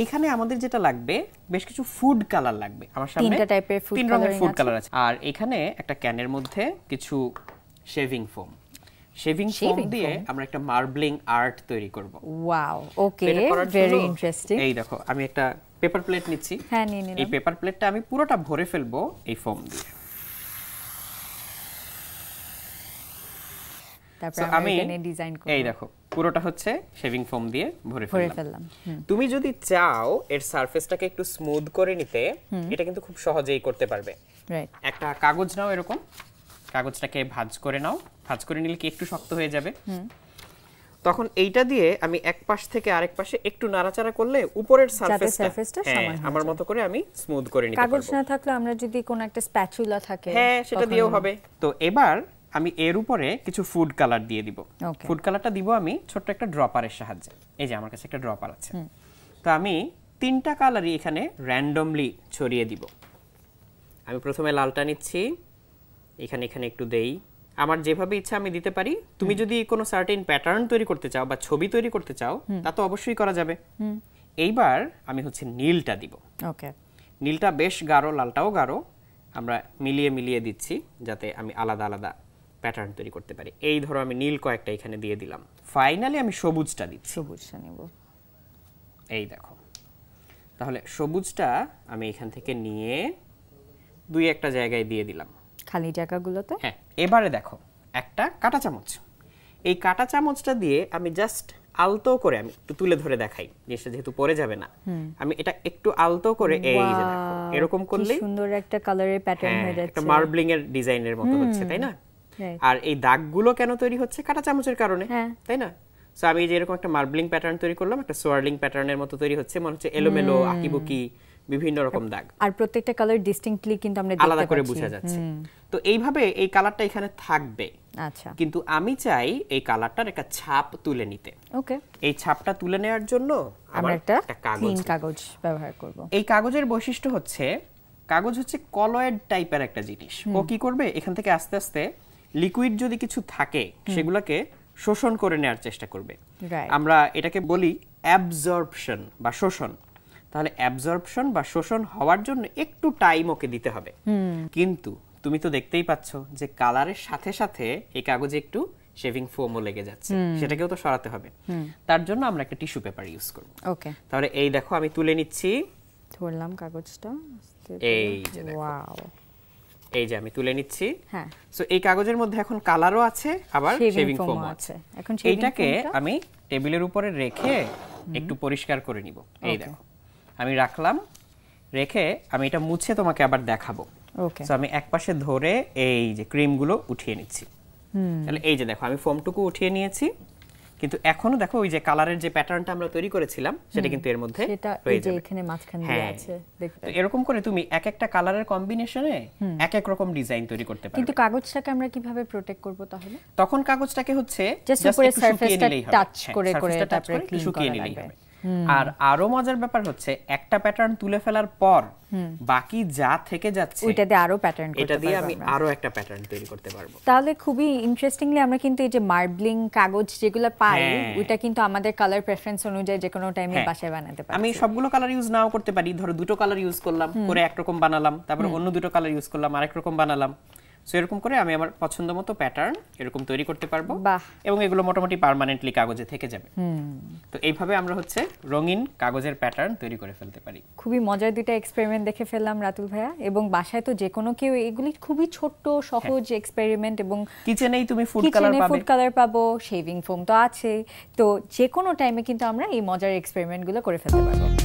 এইখানে আমাদের যেটা লাগবে বেশ কিছু ফুড কালার লাগবে আমার সামনে তিনটা টাইপের ফুড তিন ফুড কালার আছে আর এখানে একটা ক্যানের মধ্যে কিছু শেভিং ফোম শেভিং ফোম দিয়ে আমরা একটা মার্বলিং আর্ট তৈরি করব ওয়াও ওকে ভেরি ইন্টারেস্টিং এই দেখো আমি একটা পেপার প্লেট নিচ্ছি হ্যাঁ নিয়ে নিলাম এই পেপার প্লেটটা আমি পুরোটা ভরে ফেলবো এই ফোম দিয়ে তারপর আমি ডিজাইন করব এই দেখো পুরোটা হচ্ছে শেভিং ফোম দিয়ে ভরে ফেললাম তুমি যদি চাও এর সারফেসটাকে একটু স্মুথ করে নিতে এটা কিন্তু খুব সহজেই করতে পারবে একটা কাগজ নাও এরকম কাগজটাকে ভাজ করে নাও ভাজ করে নিলে কি একটু শক্ত হয়ে যাবে তখন এইটা দিয়ে আমি এক পাশ থেকে আরেক পাশে একটু নাড়াচাড়া করলে উপরের সারফেসটা হ্যাঁ, আমার মতো করে আমি স্মুথ করে নিতে পারবো কাগজ না থাকলে আমরা যদি কোনো একটা স্প্যাচুলা থাকে হ্যাঁ সেটা দিয়েও হবে তো এবার আমি এর উপরে কিছু ফুড কালার দিয়ে দিব ফুড কালারটা দিব আমি ছোট্ট একটা ড্রপারের সাহায্যে এই যে আমার কাছে একটা ড্রপার আছে তো আমি তিনটা কালারই এখানে র্যান্ডমলি ছড়িয়ে দিব আমি প্রথমে লালটা নিচ্ছি এখানে এখানে একটু দেই আমার যেভাবে ইচ্ছা আমি দিতে পারি তুমি যদি কোনো সার্টেন প্যাটার্ন তৈরি করতে চাও বা ছবি তৈরি করতে চাও তা তো অবশ্যই করা যাবে এইবার আমি হচ্ছে নীলটা দিব ওকে নীলটা বেশ গাঢ় লালটাও গাঢ় আমরা মিলিয়ে মিলিয়ে দিচ্ছি যাতে আমি আলাদা আলাদা প্যাটার্ন তৈরি করতে পারি এই ধরো আমি নীল কয়েকটা এখানে দিয়ে দিলাম ফাইনালি আমি সবুজটা দিই সবুজটা নেব এই দেখো তাহলে সবুজটা আমি এখান থেকে নিয়ে দুই একটা জায়গায় দিয়ে দিলাম খালি জায়গাগুলোতে হ্যাঁ এবারে দেখো একটা কাঁটা চামচ এই কাঁটা চামচটা দিয়ে আমি জাস্ট আলতো করে আমি একটু তুলে ধরে দেখাই জিনিসটা যেহেতু পরে যাবে না আমি এটা একটু আলতো করে এই যে দেখো এরকম করলে সুন্দর একটা কালারের প্যাটার্ন হয়ে যাচ্ছে একটা মার্বলিং এর ডিজাইনের মতো হচ্ছে তাই না আর এই দাগগুলো কেন তৈরি হচ্ছে কাটা চামচের কারণে হ্যাঁ। তাই না সো আমি যে এরকম একটা মার্বলিং প্যাটার্ন তৈরি করলাম একটা সোয়ার্লিং প্যাটার্নের মতো তৈরি হচ্ছে মনে হচ্ছে এলোমেলো আকিবুকি বিভিন্ন রকম দাগ আর প্রত্যেকটা কালার ডিস্টিংক্টলি কিন্তু আমরা দেখতে আলাদা করে বোঝা যাচ্ছে তো এইভাবে এই কালারটা এখানে থাকবে আচ্ছা কিন্তু আমি চাই এই কালারটার একটা ছাপ তুলে নিতে ওকে এই ছাপটা তুলে নেওয়ার জন্য আমরা একটা কাগজ কাগজ ব্যবহার করব এই কাগজের বৈশিষ্ট্য হচ্ছে কাগজ হচ্ছে কলয়েড টাইপের একটা জিনিস ও কি করবে এখান থেকে আস্তে আস্তে লিকুইড যদি কিছু থাকে সেগুলোকে শোষণ করে নেওয়ার চেষ্টা করবে আমরা এটাকে বলি অ্যাবজর্পশন বা শোষণ তাহলে অ্যাবজর্পশন বা শোষণ হওয়ার জন্য একটু টাইম ওকে দিতে হবে কিন্তু তুমি তো দেখতেই পাচ্ছ যে কালারের সাথে সাথে এই কাগজে একটু শেভিং ফোমও লেগে যাচ্ছে সেটাকেও তো সরাতে হবে তার জন্য আমরা একটা টিস্যু পেপার ইউজ করব ওকে তাহলে এই দেখো আমি তুলে নিচ্ছি ধরলাম কাগজটা এই যে দেখো এই যে আমি তুলে নিচ্ছি হ্যাঁ সো এই কাগজের মধ্যে এখন কালারও আছে আবার শেভিং ফোম আছে এখন এইটাকে আমি টেবিলের উপরে রেখে একটু পরিষ্কার করে নিব এই দেখো আমি রাখলাম রেখে আমি এটা মুছে তোমাকে আবার দেখাবো ওকে সো আমি একপাশে ধরে এই যে ক্রিমগুলো উঠিয়ে নিচ্ছি তাহলে এই যে দেখো আমি ফোমটুকু উঠিয়ে নিয়েছি কিন্তু এখনো দেখো ওই যে কালারের যে প্যাটার্নটা আমরা তৈরি করেছিলাম সেটা কিন্তু এর মধ্যে এই যে এখানে মাঝখানে হ্যাঁ। দিয়ে আছে এরকম করে তুমি এক একটা কালারের কম্বিনেশনে এক এক রকম ডিজাইন তৈরি করতে পারো কিন্তু কাগজটাকে আমরা কিভাবে প্রোটেক্ট করব তাহলে তখন কাগজটাকে হচ্ছে জাস্ট উপরে সারফেসটা টাচ হ্যাঁ, করে করে তারপরে শুকিয়ে নিলেই হবে আর আরো মজার ব্যাপার হচ্ছে একটা প্যাটার্ন তুলে ফেলার পর বাকি যা থেকে যাচ্ছে ওইটা দিয়ে আরো প্যাটার্ন এটা দিয়ে আমি আরো একটা প্যাটার্ন তৈরি করতে পারবো তাহলে খুবই ইন্টারেস্টিংলি আমরা কিন্তু এই যে মার্বলিং কাগজ যেগুলো পাই হ্যাঁ। ওইটা কিন্তু আমাদের কালার প্রেফারেন্স অনুযায়ী যে কোনো টাইমে হ্যাঁ। বাসায় বানাতে পারি আমি সবগুলো কালার ইউজ নাও করতে পারি ধরো দুটো কালার ইউজ করলাম করে একরকম বানালাম তারপর অন্য দুটো কালার ইউজ করলাম আরেক রকম বানালাম সো এরকম করে আমি আমার পছন্দ মতো প্যাটার্ন এরকম তৈরি করতে পারবো এবং এগুলো মোটামুটি পার্মানেন্টলি কাগজে থেকে যাবে তো এইভাবে আমরা হচ্ছে রঙিন কাগজের প্যাটার্ন তৈরি করে ফেলতে পারি খুবই মজার দুইটা এক্সপেরিমেন্ট দেখে ফেললাম রাতুল ভাইয়া এবং বাসায় তো যে কোনো কেউ এগুলি খুবই ছোট্ট সহজ এক্সপেরিমেন্ট হ্যাঁ। এবং কিচেনেই তুমি ফুড কালার পাবে ফুড কালার পাবো শেভিং ফোম তো আছে তো যে কোনো টাইমে কিন্তু আমরা এই মজার এক্সপেরিমেন্টগুলো করে ফেলতে পারবো